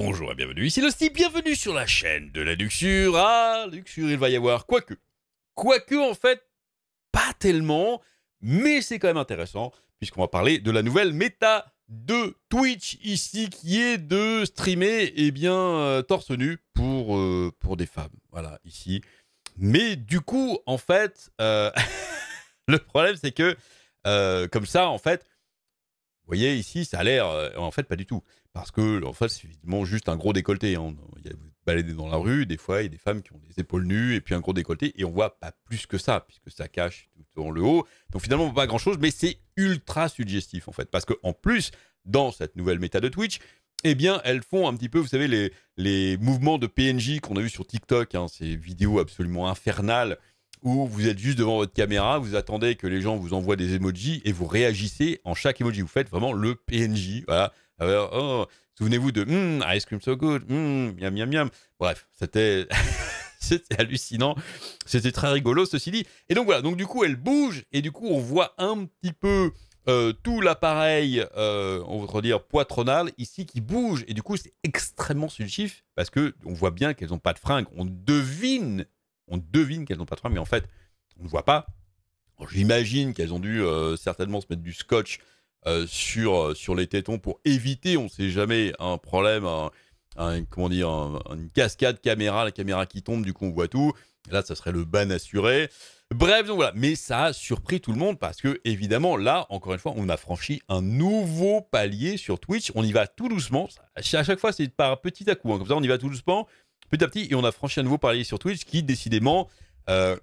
Bonjour et bienvenue, ici aussi bienvenue sur la chaîne de la Luxure. Ah, Luxure, il va y avoir quoi que. Quoi que, en fait, pas tellement, mais c'est quand même intéressant, puisqu'on va parler de la nouvelle méta de Twitch ici, qui est de streamer, eh bien, euh, torse nu pour, euh, pour des femmes. Voilà, ici. Mais du coup, en fait, euh, le problème, c'est que, comme ça, en fait, vous voyez, ici, ça a l'air. Euh, en fait, pas du tout. Parce que, en fait, c'est évidemment juste un gros décolleté. Hein. Il y a, vous baladez dans la rue, des fois, il y a des femmes qui ont des épaules nues et puis un gros décolleté. Et on voit pas plus que ça, puisque ça cache tout en le haut. Donc, finalement, pas grand chose, mais c'est ultra suggestif, en fait. Parce que, en plus, dans cette nouvelle méta de Twitch, eh bien, elles font un petit peu, vous savez, les, mouvements de PNJ qu'on a vu sur TikTok, hein. ces vidéos absolument infernales où vous êtes juste devant votre caméra, vous attendez que les gens vous envoient des emojis et vous réagissez en chaque emoji. Vous faites vraiment le PNJ. Oh, souvenez-vous de hmm, ice cream so good, hmm, miam miam miam. Bref, c'était. hallucinant, c'était très rigolo ceci dit. Et donc voilà, donc du coup elle bouge et du coup on voit un petit peu euh, tout l'appareil, euh, on va dire poitronal ici qui bouge et du coup c'est extrêmement suggestif parce que on voit bien qu'elles n'ont pas de fringues, on devine on devine qu'elles n'ont pas de problème, mais en fait, on ne voit pas. J'imagine qu'elles ont dû euh, certainement se mettre du scotch euh, sur, euh, sur les tétons pour éviter, on ne sait jamais, un problème, un, comment dire, une cascade caméra, la caméra qui tombe, du coup on voit tout. là, ça serait le ban assuré. Bref, donc voilà. Mais ça a surpris tout le monde parce que, évidemment, là, encore une fois, on a franchi un nouveau palier sur Twitch. On y va tout doucement. À chaque fois, c'est par petit à coup. Hein. Comme ça, on y va tout doucement petit à petit, et on a franchi à nouveau parler sur Twitch, qui décidément, euh,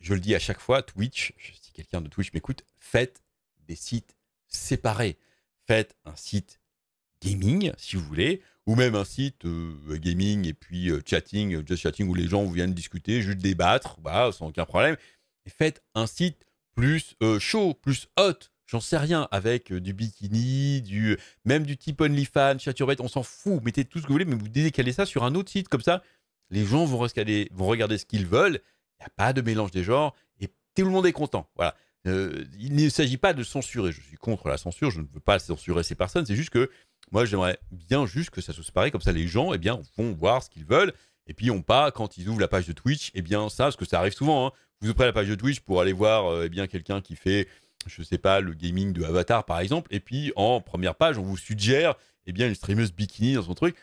je le dis à chaque fois, Twitch, si quelqu'un de Twitch m'écoute, faites des sites séparés. Faites un site gaming, si vous voulez, ou même un site euh, gaming et puis euh, chatting, just chatting, où les gens viennent discuter, juste débattre, bah, sans aucun problème. Et faites un site plus chaud, plus hot, j'en sais rien, avec euh, du bikini, du euh, même du type OnlyFans, Chaturbet, on s'en fout, mettez tout ce que vous voulez, mais vous décalez ça sur un autre site, comme ça, les gens vont, rescaler, vont regarder ce qu'ils veulent, il n'y a pas de mélange des genres, et tout le monde est content. Voilà. Euh, il ne s'agit pas de censurer, je suis contre la censure, je ne veux pas censurer ces personnes, c'est juste que moi j'aimerais bien juste que ça se pareil comme ça les gens eh bien, vont voir ce qu'ils veulent, et puis on pas, quand ils ouvrent la page de Twitch, eh bien ça, parce que ça arrive souvent, hein. vous ouvrez la page de Twitch pour aller voir eh bien quelqu'un qui fait je ne sais pas, le gaming de Avatar par exemple, et puis en première page, on vous suggère eh bien, une streameuse bikini dans son truc.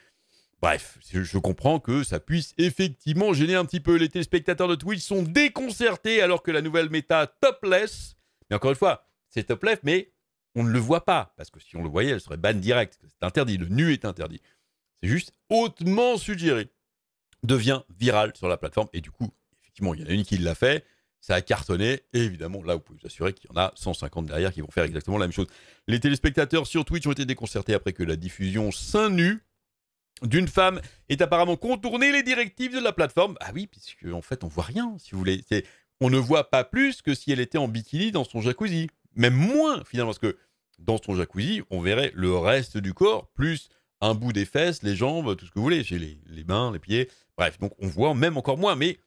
Bref, je comprends que ça puisse effectivement gêner un petit peu. Les téléspectateurs de Twitch sont déconcertés alors que la nouvelle méta topless, mais encore une fois, c'est topless, mais on ne le voit pas, parce que si on le voyait, elle serait ban direct. C'est interdit, le nu est interdit. C'est juste hautement suggéré. Devient viral sur la plateforme, et du coup, effectivement, il y en a une qui l'a fait, ça a cartonné. Et évidemment, là, vous pouvez vous assurer qu'il y en a 150 derrière qui vont faire exactement la même chose. Les téléspectateurs sur Twitch ont été déconcertés après que la diffusion seins nu d'une femme ait apparemment contourné les directives de la plateforme. Ah oui, puisque en fait, on voit rien, si vous voulez. On ne voit pas plus que si elle était en bikini dans son jacuzzi. Même moins, finalement, parce que dans son jacuzzi, on verrait le reste du corps, plus un bout des fesses, les jambes, tout ce que vous voulez, chez les, les mains, les pieds. Bref, donc on voit même encore moins, mais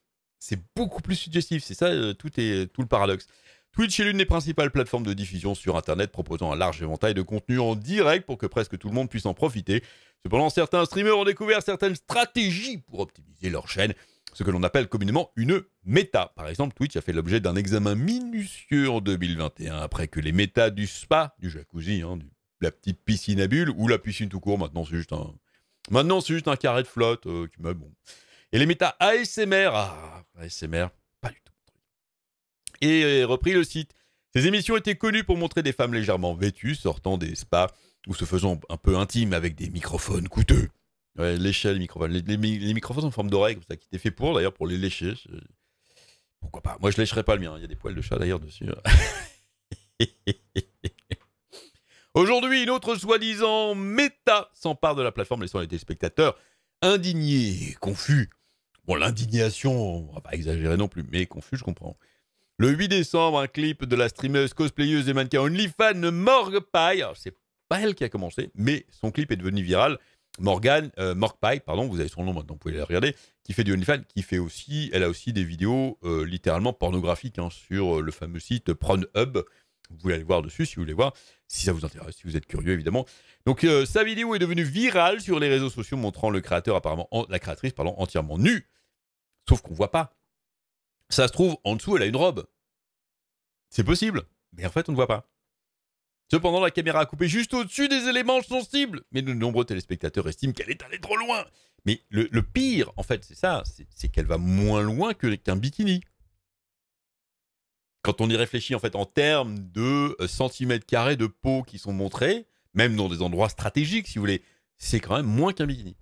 c'est beaucoup plus suggestif. C'est ça euh, tout, est, euh, tout le paradoxe. Twitch est l'une des principales plateformes de diffusion sur Internet proposant un large éventail de contenus en direct pour que presque tout le monde puisse en profiter. Cependant, certains streamers ont découvert certaines stratégies pour optimiser leur chaîne, ce que l'on appelle communément une méta. Par exemple, Twitch a fait l'objet d'un examen minutieux en 2021 après que les métas du spa, du jacuzzi, hein, du, la petite piscine à bulles ou la piscine tout court, maintenant c'est juste un, carré de flotte euh, qui me... Bon. Et les méta ASMR, ASMR, ah, pas du tout. Et euh, repris le site. Ces émissions étaient connues pour montrer des femmes légèrement vêtues sortant des spas ou se faisant un peu intimes avec des microphones coûteux. l'échelle lécher les microphones. Les, microphones en forme d'oreille, comme ça, qui étaient faits pour, d'ailleurs, pour les lécher. Pourquoi pas Moi, je lécherai pas le mien. Il y a des poils de chat, d'ailleurs, dessus. Hein. Aujourd'hui, une autre soi-disant méta s'empare de la plateforme, laissant les téléspectateurs indignés, confus, Bon, l'indignation, on va pas exagérer non plus, mais confus, je comprends. Le 8 décembre, un clip de la streameuse cosplayeuse et mannequin OnlyFans Morgue Ce c'est pas elle qui a commencé, mais son clip est devenu viral. Morgan euh, pardon, vous avez son nom maintenant, vous pouvez la regarder, qui fait du OnlyFans, qui fait aussi, elle a aussi des vidéos euh, littéralement pornographiques hein, sur euh, le fameux site Pornhub vous pouvez aller voir dessus si vous voulez voir, si ça vous intéresse, si vous êtes curieux évidemment. Donc euh, sa vidéo est devenue virale sur les réseaux sociaux montrant le créateur apparemment, la créatrice pardon, entièrement nue. Sauf qu'on voit pas. Ça se trouve, en dessous elle a une robe. C'est possible, mais en fait on ne voit pas. Cependant, la caméra a coupé juste au-dessus des éléments sensibles, mais de nombreux téléspectateurs estiment qu'elle est allée trop loin. Mais le, pire, en fait, c'est ça, c'est qu'elle va moins loin que qu'un bikini quand on y réfléchit en fait en termes de euh, centimètres carrés de peau qui sont montrés, même dans des endroits stratégiques si vous voulez, c'est quand même moins qu'un bikini.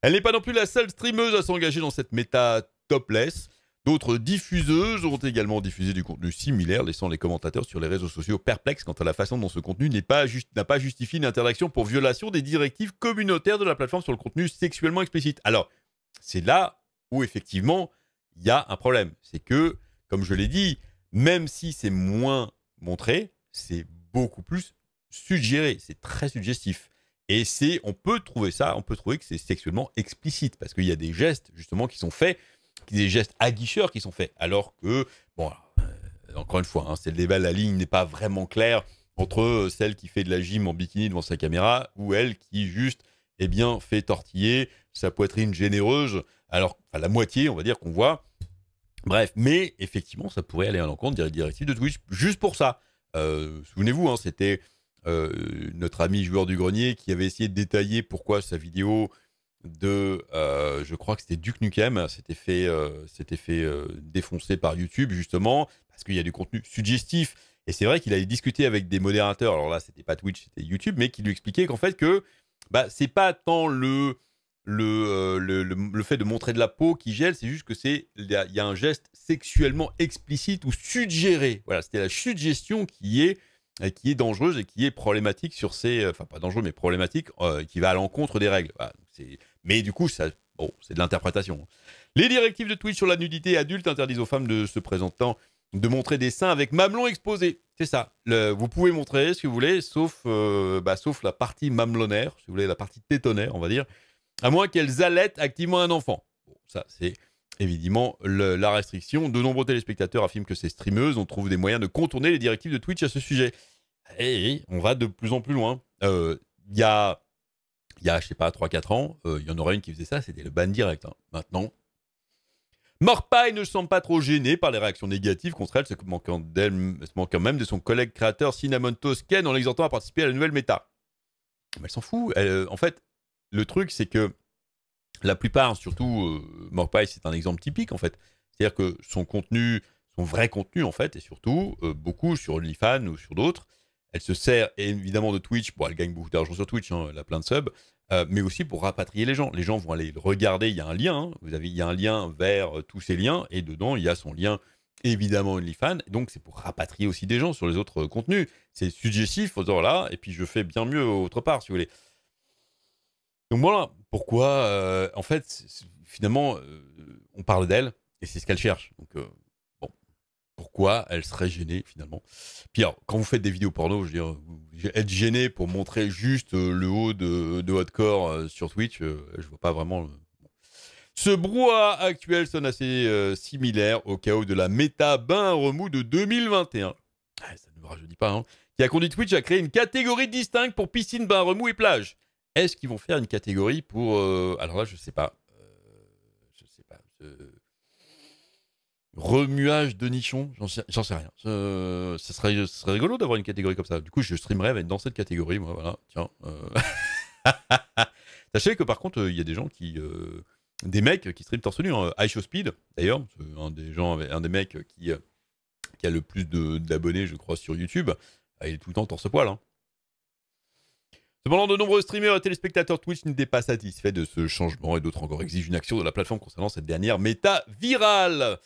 Elle n'est pas non plus la seule streameuse à s'engager dans cette méta topless. D'autres diffuseuses ont également diffusé du contenu similaire, laissant les commentateurs sur les réseaux sociaux perplexes quant à la façon dont ce contenu n'a pas, n'a pas justifié une interaction pour violation des directives communautaires de la plateforme sur le contenu sexuellement explicite. Alors, c'est là où effectivement il y a un problème. C'est que, comme je l'ai dit, même si c'est moins montré, c'est beaucoup plus suggéré, c'est très suggestif. Et c'est, on peut trouver ça, on peut trouver que c'est sexuellement explicite, parce qu'il y a des gestes justement qui sont faits, des gestes aguicheurs qui sont faits, alors que, bon, euh, encore une fois, hein, c'est débat, la ligne n'est pas vraiment claire entre celle qui fait de la gym en bikini devant sa caméra ou elle qui juste, eh bien, fait tortiller sa poitrine généreuse, alors, la moitié, on va dire, qu'on voit, Bref, mais effectivement, ça pourrait aller à l'encontre des directives de Twitch, juste pour ça. Euh, souvenez-vous, hein, c'était euh, notre ami joueur du grenier qui avait essayé de détailler pourquoi sa vidéo de, euh, je crois que c'était Duke Nukem, s'était fait, fait défoncer par YouTube, justement, parce qu'il y a du contenu suggestif. Et c'est vrai qu'il avait discuté avec des modérateurs, alors là, c'était pas Twitch, c'était YouTube, mais qui lui expliquait qu'en fait, que bah, c'est pas tant le euh, le, le, le, fait de montrer de la peau qui gèle, c'est juste que c'est il y, a un geste sexuellement explicite ou suggéré. Voilà, c'était la suggestion qui est euh, qui est dangereuse et qui est problématique sur ces, euh, enfin pas dangereux mais problématique, qui va à l'encontre des règles. Voilà, mais du coup, ça, bon, c'est de l'interprétation. Les directives de Twitch sur la nudité adulte interdisent aux femmes de se présentant de montrer des seins avec mamelon exposé. C'est ça. vous pouvez montrer ce que vous voulez, sauf, bah, sauf la partie mamelonnaire, si vous voulez, la partie tétonnaire, on va dire à moins qu'elles allaitent activement un enfant. Bon, ça, c'est évidemment la restriction. De nombreux téléspectateurs affirment que ces streameuses ont trouvé des moyens de contourner les directives de Twitch à ce sujet. Et eh, eh, eh, on va de plus en plus loin. Euh, il y a, il y a, je sais pas, 3-4 ans, euh, il y en aurait une qui faisait ça, c'était le ban direct. Hein. Maintenant, Morpaille ne semble pas trop gênée par les réactions négatives contre elle, se manquant se quand même de son collègue créateur Cinnamon Tosken en l'exhortant à participer à la nouvelle méta. Mais elle s'en fout. Euh, en fait, le truc, c'est que la plupart, surtout euh, c'est un exemple typique en fait. C'est-à-dire que son contenu, son vrai contenu en fait, et surtout euh, beaucoup sur OnlyFans ou sur d'autres, elle se sert évidemment de Twitch. Bon, elle gagne beaucoup d'argent sur Twitch, hein, elle a plein de subs, euh, mais aussi pour rapatrier les gens. Les gens vont aller le regarder. Il y a un lien. Hein. vous avez, il y a un lien vers euh, tous ces liens, et dedans il y a son lien évidemment OnlyFans. Donc, c'est pour rapatrier aussi des gens sur les autres contenus. C'est suggestif, faisant là, et puis je fais bien mieux autre part, si vous voulez. Donc voilà pourquoi, euh, en fait, finalement, euh, on parle d'elle et c'est ce qu'elle cherche. Donc euh, bon, pourquoi elle serait gênée finalement Pire, quand vous faites des vidéos porno, je veux dire, être gêné pour montrer juste le haut de, de votre corps sur Twitch, je vois pas vraiment. Ce brouhaha actuel sonne assez similaire au chaos de la méta bain remous de 2021. Ah, ça ne me rajeunit pas, hein, qui a conduit Twitch à créer une catégorie distincte pour piscine, bain remous et plage. Est-ce qu'ils vont faire une catégorie pour. Euh, alors là, je sais pas. Je euh, je sais pas. remuage de nichons J'en sais, rien. Ce serait, serait, rigolo d'avoir une catégorie comme ça. Du coup, je streamerais dans cette catégorie, moi. Voilà, tiens. Euh. Sachez que par contre, il y a des gens qui. des mecs qui streament torse nu. Hein. High Speed, d'ailleurs, un des, gens, un des mecs qui, qui a le plus d'abonnés, je crois, sur YouTube. Il est tout le temps torse poil. Hein. Cependant, de nombreux streamers et téléspectateurs Twitch n'étaient pas satisfaits de ce changement et d'autres encore exigent une action de la plateforme concernant cette dernière méta virale.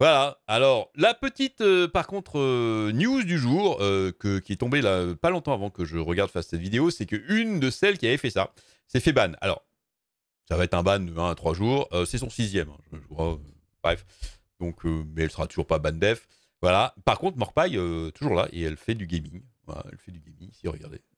Voilà, alors la petite, euh, par contre, euh, news du jour, euh, que, qui est tombée là, pas longtemps avant que je regarde face cette vidéo, c'est qu'une de celles qui avait fait ça s'est fait ban. Alors, ça va être un ban de 1 à 3 jours, c'est son sixième, hein, je, crois, bref. Donc, mais elle sera toujours pas ban Voilà, par contre, Morpaille, toujours là, et elle fait du gaming. elle fait du gaming ici, regardez.